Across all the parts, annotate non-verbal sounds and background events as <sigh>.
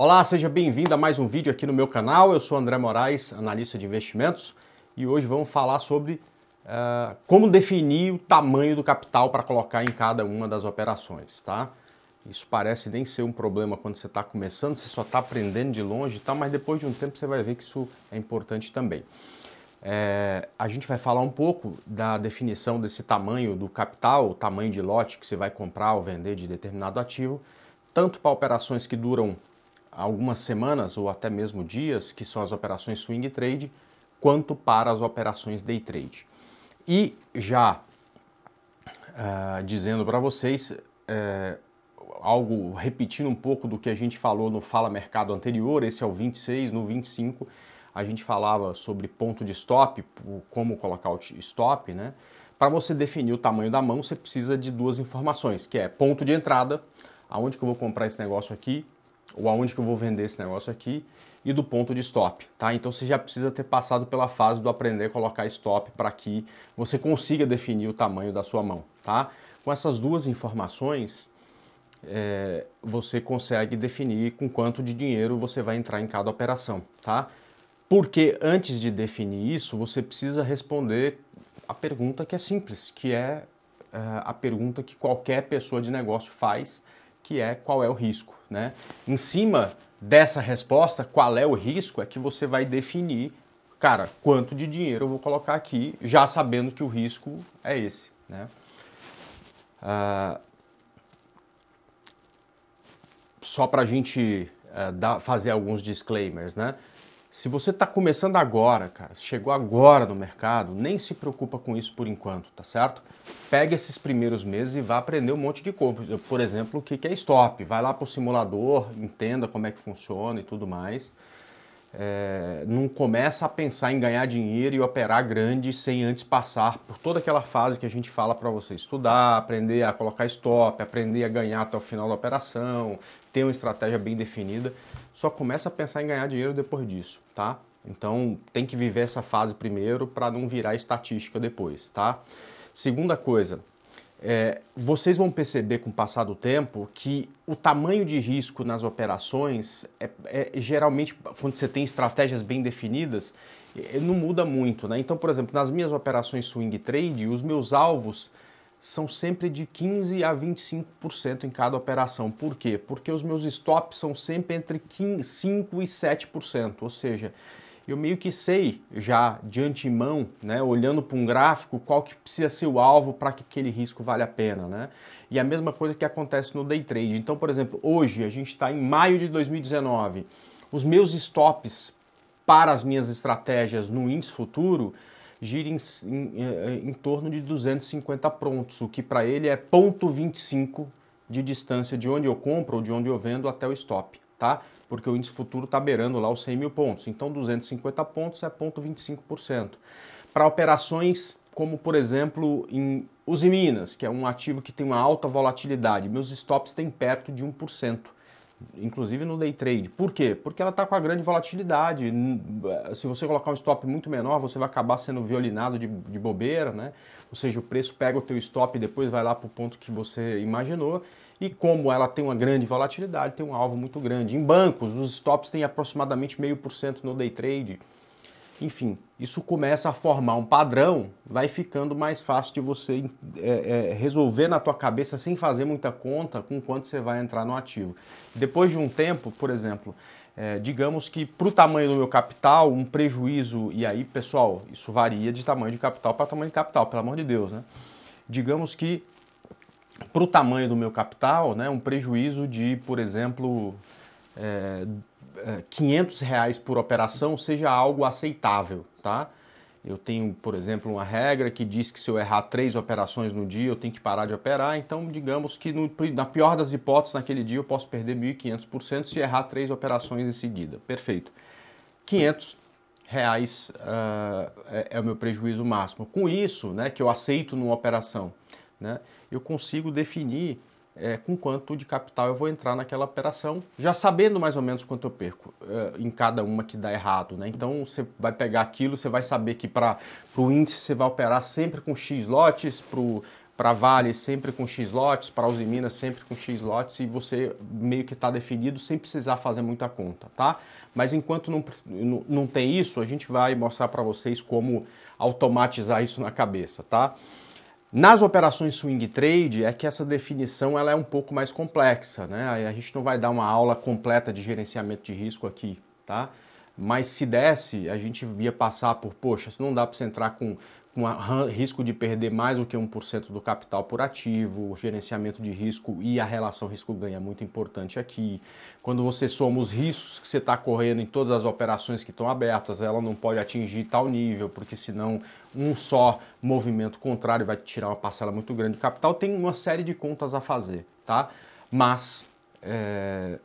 Olá, seja bem-vindo a mais um vídeo aqui no meu canal. Eu sou André Moraes, analista de investimentos, e hoje vamos falar sobre uh, como definir o tamanho do capital para colocar em cada uma das operações, tá? Isso parece nem ser um problema quando você está começando, você só está aprendendo de longe, tá? Mas depois de um tempo você vai ver que isso é importante também. É, a gente vai falar um pouco da definição desse tamanho do capital, o tamanho de lote que você vai comprar ou vender de determinado ativo, tanto para operações que duram algumas semanas ou até mesmo dias, que são as operações swing trade, quanto para as operações day trade. E já uh, dizendo para vocês, uh, algo repetindo um pouco do que a gente falou no Fala Mercado anterior, esse é o 26, no 25 a gente falava sobre ponto de stop, como colocar o stop, né? Para você definir o tamanho da mão, você precisa de duas informações, que é ponto de entrada, aonde que eu vou comprar esse negócio aqui, ou aonde que eu vou vender esse negócio aqui e do ponto de stop, tá? Então você já precisa ter passado pela fase do aprender a colocar stop para que você consiga definir o tamanho da sua mão, tá? Com essas duas informações, é, você consegue definir com quanto de dinheiro você vai entrar em cada operação, tá? Porque antes de definir isso, você precisa responder a pergunta que é simples, que é, é a pergunta que qualquer pessoa de negócio faz que é qual é o risco. Né? Em cima dessa resposta, qual é o risco, é que você vai definir, cara, quanto de dinheiro eu vou colocar aqui, já sabendo que o risco é esse. Né? Ah, só para a gente eh, dar, fazer alguns disclaimers, né? Se você está começando agora, cara, chegou agora no mercado, nem se preocupa com isso por enquanto, tá certo? Pega esses primeiros meses e vá aprender um monte de coisa. Por exemplo, o que é stop? Vai lá para o simulador, entenda como é que funciona e tudo mais. É, não começa a pensar em ganhar dinheiro e operar grande sem antes passar por toda aquela fase que a gente fala para você estudar, aprender a colocar stop, aprender a ganhar até o final da operação, ter uma estratégia bem definida só começa a pensar em ganhar dinheiro depois disso, tá? Então tem que viver essa fase primeiro para não virar estatística depois, tá? Segunda coisa, é, vocês vão perceber com o passar do tempo que o tamanho de risco nas operações é, é geralmente quando você tem estratégias bem definidas é, não muda muito, né? Então, por exemplo, nas minhas operações swing trade, os meus alvos são sempre de 15 a 25% em cada operação. Por quê? Porque os meus stops são sempre entre 5 e 7%, ou seja, eu meio que sei já de antemão, né, olhando para um gráfico, qual que precisa ser o alvo para que aquele risco vale a pena, né? E a mesma coisa que acontece no day trade. Então, por exemplo, hoje a gente está em maio de 2019. Os meus stops para as minhas estratégias no índice futuro gira em, em, eh, em torno de 250 prontos, o que para ele é 0,25 de distância de onde eu compro ou de onde eu vendo até o stop, tá? Porque o índice futuro está beirando lá os 100 mil pontos. Então, 250 pontos é 0,25%. Para operações como, por exemplo, em Usiminas, que é um ativo que tem uma alta volatilidade, meus stops têm perto de 1% inclusive no day trade. Por quê? Porque ela está com a grande volatilidade. Eh, se você colocar um stop muito menor, você vai acabar sendo violinado de, de bobeira, né? Ou seja, o preço pega o teu stop e depois vai lá para o ponto que você imaginou. E como ela tem uma grande volatilidade, tem um alvo muito grande. Em bancos, os stops têm aproximadamente meio por cento no day trade. Enfim, isso começa a formar um padrão, vai ficando mais fácil de você é, é, resolver na tua cabeça sem fazer muita conta com quanto você vai entrar no ativo. Depois de um tempo, por exemplo, é, digamos que para o tamanho do meu capital, um prejuízo, e aí pessoal, isso varia de tamanho de capital para tamanho de capital, pelo amor de Deus, né? Digamos que para o tamanho do meu capital, né, um prejuízo de, por exemplo, é, 500 é, reais por operação seja algo aceitável, tá? Eu tenho, por exemplo, uma regra que diz que se eu errar três operações no dia, eu tenho que parar de operar. Então, digamos que no, na pior das hipóteses, naquele dia eu posso perder 1.500% se errar três operações em seguida. Perfeito. 500 reais uh, é, é, o meu prejuízo máximo. Com isso, né, que eu aceito numa operação, né, eu consigo definir é, com quanto de capital eu vou entrar naquela operação, já sabendo mais ou menos quanto eu perco é, em cada uma que dá errado. Né? Então você vai pegar aquilo, você vai saber que para o índice você vai operar sempre com X lotes, para Vale sempre com X lotes, para Usiminas sempre com X lotes e você meio que está definido sem precisar fazer muita conta, tá? Mas enquanto não, não, não tem isso, a gente vai mostrar para vocês como automatizar isso na cabeça, tá? Nas operações swing trade é que essa definição ela é um pouco mais complexa, né? A gente não vai dar uma aula completa de gerenciamento de risco aqui, tá? Mas se desse, a gente via passar por, poxa, não dá para você entrar com, com risco de perder mais do que 1% do capital por ativo, o gerenciamento de risco e a relação risco-ganho é muito importante aqui. Quando você soma os riscos que você está correndo em todas as operações que estão abertas, ela não pode atingir tal nível, porque senão um só movimento contrário vai te tirar uma parcela muito grande do capital. Tem uma série de contas a fazer, tá? Mas é,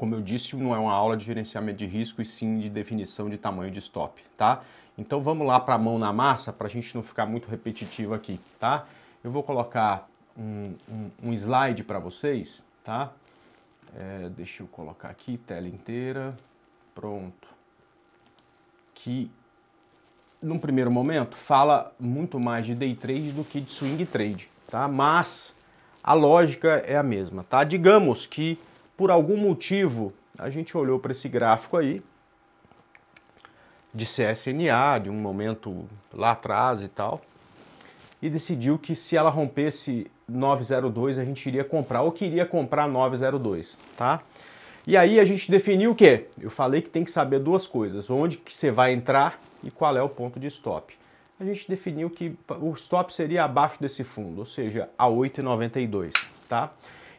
como eu disse, não é uma aula de gerenciamento de risco e sim de definição de tamanho de stop, tá? Então vamos lá para a mão na massa, para a gente não ficar muito repetitivo aqui, tá? Eu vou colocar um, um, um slide para vocês, tá? É, deixa eu colocar aqui, tela inteira, pronto. Que, num primeiro momento, fala muito mais de day trade do que de swing trade, tá? Mas a lógica é a mesma, tá? Digamos que por algum motivo, a gente olhou para esse gráfico aí de CSNA, de um momento lá atrás e tal, e decidiu que se ela rompesse 902, a gente iria comprar, ou queria comprar 902, tá? E aí a gente definiu o quê? Eu falei que tem que saber duas coisas, onde que você vai entrar e qual é o ponto de stop. A gente definiu que o stop seria abaixo desse fundo, ou seja, a 8,92, tá?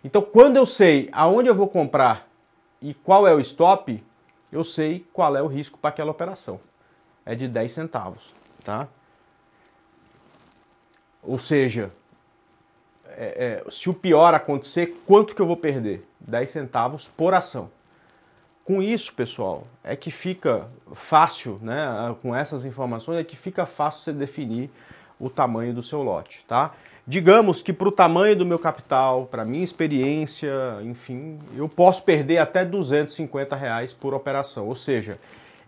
Então, quando eu sei aonde eu vou comprar e qual é o stop, eu sei qual é o risco para aquela operação. É de 10 centavos, tá? Ou seja, é, é, se o pior acontecer, quanto que eu vou perder? 10 centavos por ação. Com isso, pessoal, é que fica fácil, né? Com essas informações é que fica fácil você definir o tamanho do seu lote, tá? digamos que para o tamanho do meu capital, para minha experiência, enfim, eu posso perder até 250 reais por operação. Ou seja,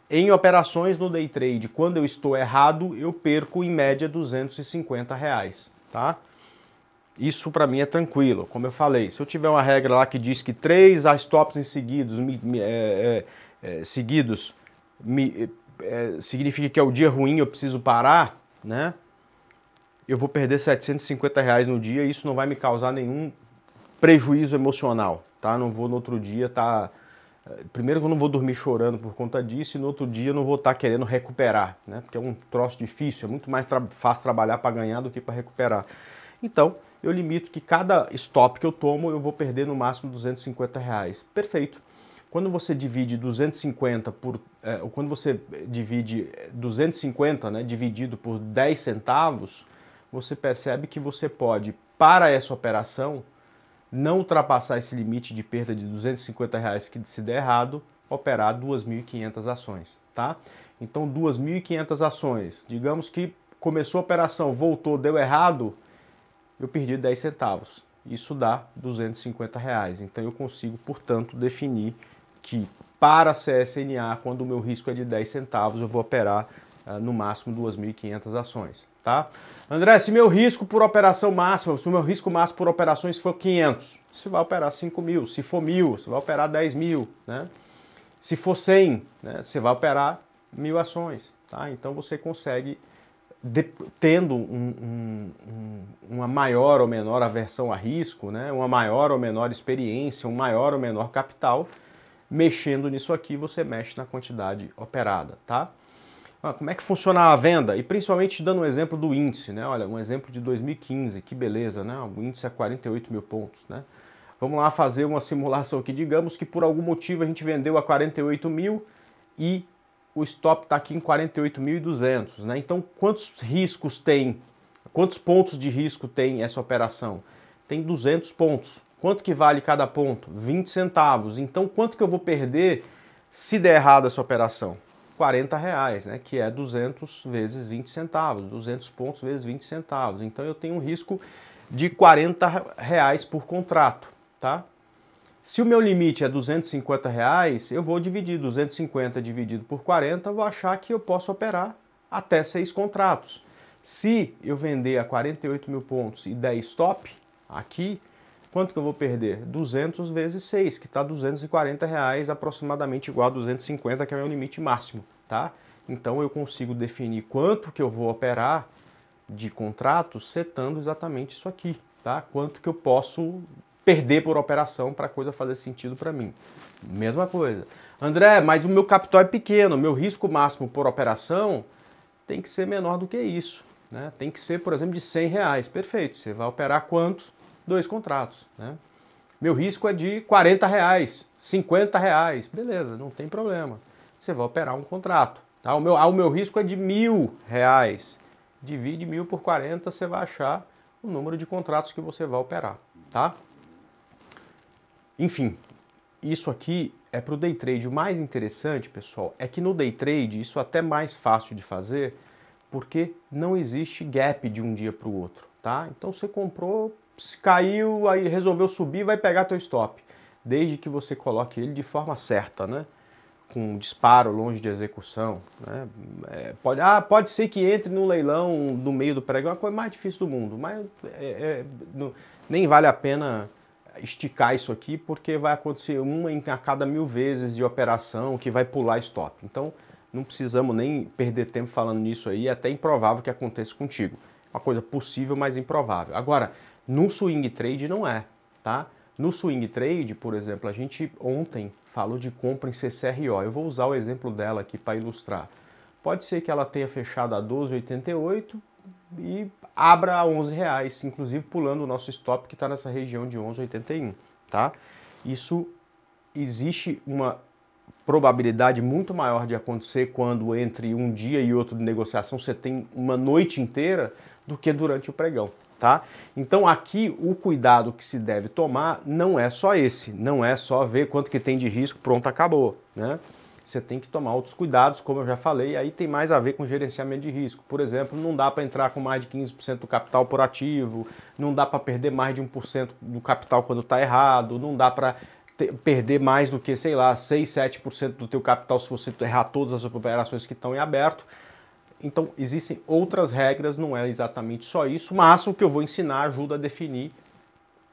em operações no day trade, quando eu estou errado, eu perco em média 250 reais, tá? Isso para mim é tranquilo, como eu falei. Se eu tiver uma regra lá que diz que três stops em seguidos, me, me, é, é, é, seguidos me, é, é, significa que é o dia ruim, eu preciso parar, né? eu vou perder 750 reais no dia e isso não vai me causar nenhum prejuízo emocional, tá? Não vou no outro dia tá eh, primeiro eu não vou dormir chorando por conta disso e no outro dia eu não vou estar tá querendo recuperar, né? Porque é um troço difícil, é muito mais tra fácil trabalhar para ganhar do que para recuperar. Então, eu limito que cada stop que eu tomo eu vou perder no máximo 250 reais. Perfeito. Quando você divide 250 por, é, quando você divide 250, eh, né, dividido por 10 centavos, você percebe que você pode, para essa operação, não ultrapassar esse limite de perda de 250 reais que se der errado, operar 2.500 ações, tá? Então 2.500 ações, digamos que começou a operação, voltou, deu errado, eu perdi 10 centavos. Isso dá 250 reais. Então eu consigo, portanto, definir que para a CSNA, quando o meu risco é de 10 centavos, eu vou operar ah, no máximo 2.500 ações, tá? André, se meu risco por operação máxima, se o meu risco máximo por operações for 500, você vai operar 5.000, mil, se for mil, você vai operar 10.000, mil, né? Se for 100, né, você vai operar mil ações, tá? Então você consegue, de, tendo um, um, uma maior ou menor aversão a risco, né, uma maior ou menor experiência, um maior ou menor capital, mexendo nisso aqui, você mexe na quantidade operada, tá? Ah, como é que funciona a venda? E principalmente dando um exemplo do índice, né? Olha, um exemplo de 2015, que beleza, né? O índice é 48 mil pontos, né? Vamos lá fazer uma simulação aqui. Digamos que por algum motivo a gente vendeu a 48 mil e o stop está aqui em 48.200, né? Então, quantos riscos tem? Quantos pontos de risco tem essa operação? Tem 200 pontos. Quanto que vale cada ponto? 20 centavos. Então, quanto que eu vou perder se der errado essa operação? 40 reais, né, que é 200 vezes 20 centavos, 200 pontos vezes 20 centavos. Então eu tenho um risco de 40 reais por contrato, tá? Se o meu limite é 250 reais, eu vou dividir 250 dividido por 40, vou achar que eu posso operar até seis contratos. Se eu vender a 48 mil pontos e 10 stop aqui, Quanto que eu vou perder? 200 vezes 6, que está 240 reais, aproximadamente igual a 250, que é o meu limite máximo, tá? Então eu consigo definir quanto que eu vou operar de contrato setando exatamente isso aqui, tá? Quanto que eu posso perder por operação para a coisa fazer sentido para mim. Mesma coisa. André, mas o meu capital é pequeno, meu risco máximo por operação tem que ser menor do que isso. Né? Tem que ser, por exemplo, de 100 reais. Perfeito, você vai operar quantos? dois contratos, né? Meu risco é de 40 reais, 50 reais, beleza, não tem problema. Você vai operar um contrato, tá? O meu, ah, o meu risco é de mil reais. Divide mil por 40, você vai achar o número de contratos que você vai operar, tá? Enfim, isso aqui é para o day trade. O mais interessante, pessoal, é que no day trade isso é até mais fácil de fazer, porque não existe gap de um dia para o outro, tá? Então você comprou, se caiu, aí resolveu subir, vai pegar teu stop. Desde que você coloque ele de forma certa, né? Com disparo longe de execução. Né? É, pode, ah, pode ser que entre no leilão no meio do pregão, é a coisa mais difícil do mundo, mas é, é, não, nem vale a pena esticar isso aqui, porque vai acontecer uma em a cada mil vezes de operação que vai pular stop. Então, não precisamos nem perder tempo falando nisso aí, é até improvável que aconteça contigo. Uma coisa possível, mas improvável. Agora, no swing trade não é, tá? No swing trade, por exemplo, a gente ontem falou de compra em CCRO. Eu vou usar o exemplo dela aqui para ilustrar. Pode ser que ela tenha fechado a 12,88 e abra a 11 reais, inclusive pulando o nosso stop que está nessa região de 11,81, tá? Isso existe uma probabilidade muito maior de acontecer quando entre um dia e outro de negociação você tem uma noite inteira do que durante o pregão, tá? Então aqui o cuidado que se deve tomar não é só esse, não é só ver quanto que tem de risco, pronto, acabou, né? Você tem que tomar outros cuidados, como eu já falei, aí tem mais a ver com gerenciamento de risco. Por exemplo, não dá para entrar com mais de 15% do capital por ativo, não dá para perder mais de 1% do capital quando está errado, não dá para perder mais do que, sei lá, 6, 7% do teu capital se você errar todas as operações que estão em aberto. Então, existem outras regras, não é exatamente só isso, mas o que eu vou ensinar ajuda a definir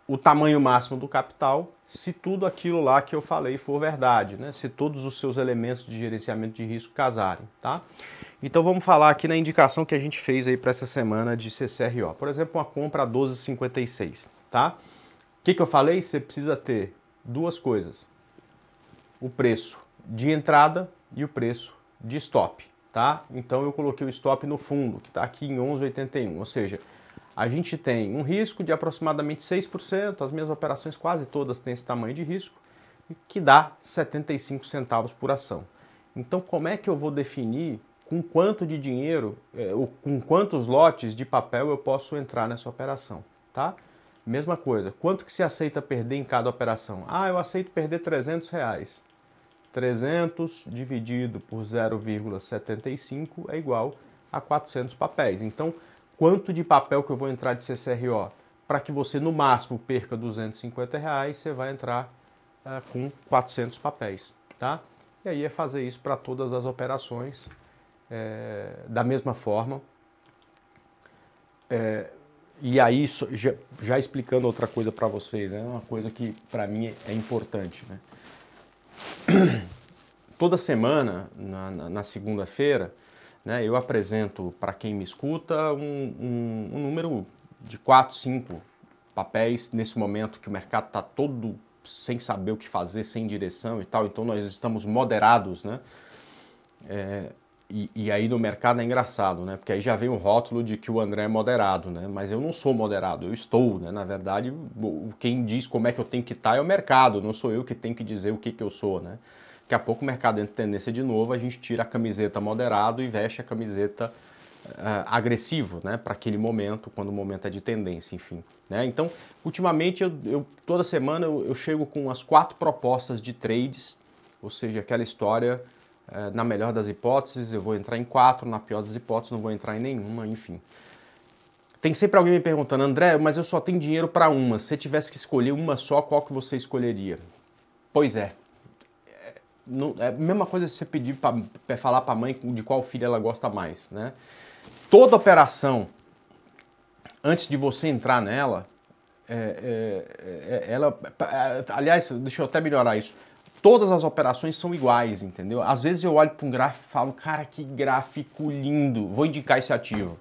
o tamanho máximo do capital, se tudo aquilo lá que eu falei for verdade, né? Se todos os seus elementos de gerenciamento de risco casarem, tá? Então vamos falar aqui na indicação que a gente fez aí para essa semana de CCRO. Por exemplo, uma compra a 12,56, tá? O que, que eu falei? Você precisa ter duas coisas: o preço de entrada e o preço de stop tá? Então eu coloquei o stop no fundo, que está aqui em 11,81, ou seja, a gente tem um risco de aproximadamente 6%, as minhas operações quase todas têm esse tamanho de risco, que dá 75 centavos por ação. Então como é que eu vou definir com quanto de dinheiro, é, ou com quantos lotes de papel eu posso entrar nessa operação, tá? Mesma coisa, quanto que se aceita perder em cada operação? Ah, eu aceito perder 300 reais. 300 dividido por 0,75 é igual a 400 papéis. Então, quanto de papel que eu vou entrar de CCRO? Para que você, no máximo, perca 250 reais, você vai entrar uh, com 400 papéis, tá? E aí é fazer isso para todas as operações é, da mesma forma. É, e aí, já, já explicando outra coisa para vocês, é né? uma coisa que para mim é importante, né? <clears throat> toda semana, na, na, segunda-feira, né, eu apresento para quem me escuta um, um, um número de 4, 5 papéis nesse momento que o mercado está todo sem saber o que fazer, sem direção e tal, então nós estamos moderados, né? É, e, e, aí no mercado é engraçado, né? Porque aí já vem o rótulo de que o André é moderado, né? Mas eu não sou moderado, eu estou, né? Na verdade, quem diz como é que eu tenho que estar tá é o mercado, não sou eu que tenho que dizer o que, que eu sou, né? Daqui a pouco o mercado entra em tendência de novo, a gente tira a camiseta moderado e veste a camiseta uh, agressivo, né? Para aquele momento, quando o momento é de tendência, enfim. Né? Então, ultimamente, eu, eu toda semana eu, eu chego com as quatro propostas de trades, ou seja, aquela história eh, na melhor das hipóteses, eu vou entrar em quatro, na pior das hipóteses, não vou entrar em nenhuma, enfim. Tem sempre alguém me perguntando, André, mas eu só tenho dinheiro para uma. Se tivesse que escolher uma só, qual que você escolheria? Pois é. É, é a mesma coisa se você pedir para falar para a mãe de qual filho ela gosta mais, né? Toda operação, antes de você entrar nela, é, é, é, é ela, aliás, deixa eu até melhorar isso todas as operações são iguais, entendeu? Às vezes eu olho para um gráfico e falo, cara, que gráfico lindo, vou indicar esse ativo.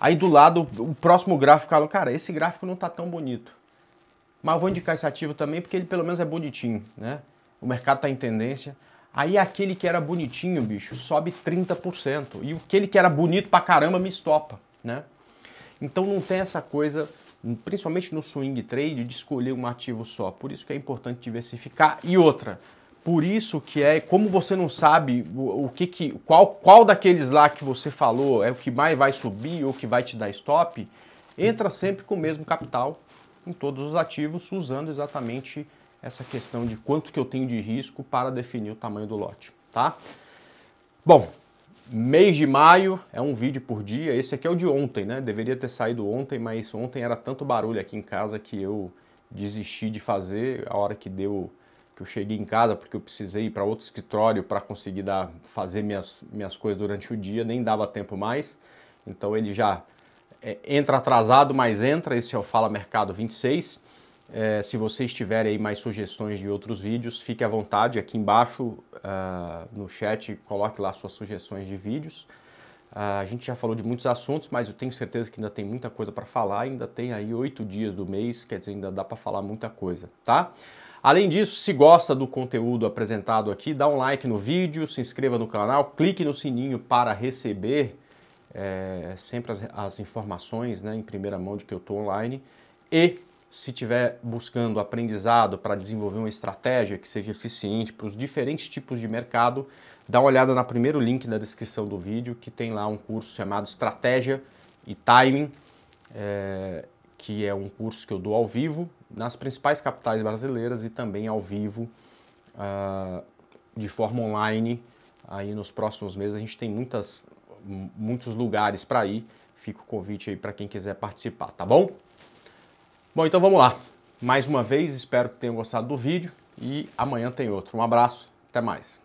Aí do lado, o próximo gráfico, eu falo, cara, esse gráfico não está tão bonito. Mas eu vou indicar esse ativo também porque ele pelo menos é bonitinho, né? O mercado está em tendência. Aí aquele que era bonitinho, bicho, sobe 30%. E aquele que era bonito pra caramba me estopa, né? Então não tem essa coisa principalmente no swing trade, de escolher um ativo só. Por isso que é importante diversificar. E outra, por isso que é, como você não sabe o, o que, que qual, qual daqueles lá que você falou é o que mais vai subir ou que vai te dar stop, entra sempre com o mesmo capital em todos os ativos, usando exatamente essa questão de quanto que eu tenho de risco para definir o tamanho do lote, tá? Bom, Mês de maio, é um vídeo por dia. Esse aqui é o de ontem, né? Deveria ter saído ontem, mas ontem era tanto barulho aqui em casa que eu desisti de fazer a hora que deu que eu cheguei em casa porque eu precisei ir para outro escritório para conseguir dar, fazer minhas, minhas coisas durante o dia, nem dava tempo mais. Então ele já é, entra atrasado, mas entra. Esse é o Fala Mercado 26. É, se vocês tiverem aí mais sugestões de outros vídeos, fique à vontade. Aqui embaixo uh, no chat, coloque lá suas sugestões de vídeos. Uh, a gente já falou de muitos assuntos, mas eu tenho certeza que ainda tem muita coisa para falar. Ainda tem aí oito dias do mês, quer dizer, ainda dá para falar muita coisa, tá? Além disso, se gosta do conteúdo apresentado aqui, dá um like no vídeo, se inscreva no canal, clique no sininho para receber é, sempre as, as informações né, em primeira mão de que eu estou online e se estiver buscando aprendizado para desenvolver uma estratégia que seja eficiente para os diferentes tipos de mercado, dá uma olhada no primeiro link da descrição do vídeo, que tem lá um curso chamado Estratégia e Timing, é, que é um curso que eu dou ao vivo nas principais capitais brasileiras e também ao vivo uh, de forma online. Aí nos próximos meses a gente tem muitas, muitos lugares para ir. Fica o convite aí para quem quiser participar, tá bom? Bom, então vamos lá. Mais uma vez, espero que tenham gostado do vídeo e amanhã tem outro. Um abraço, até mais.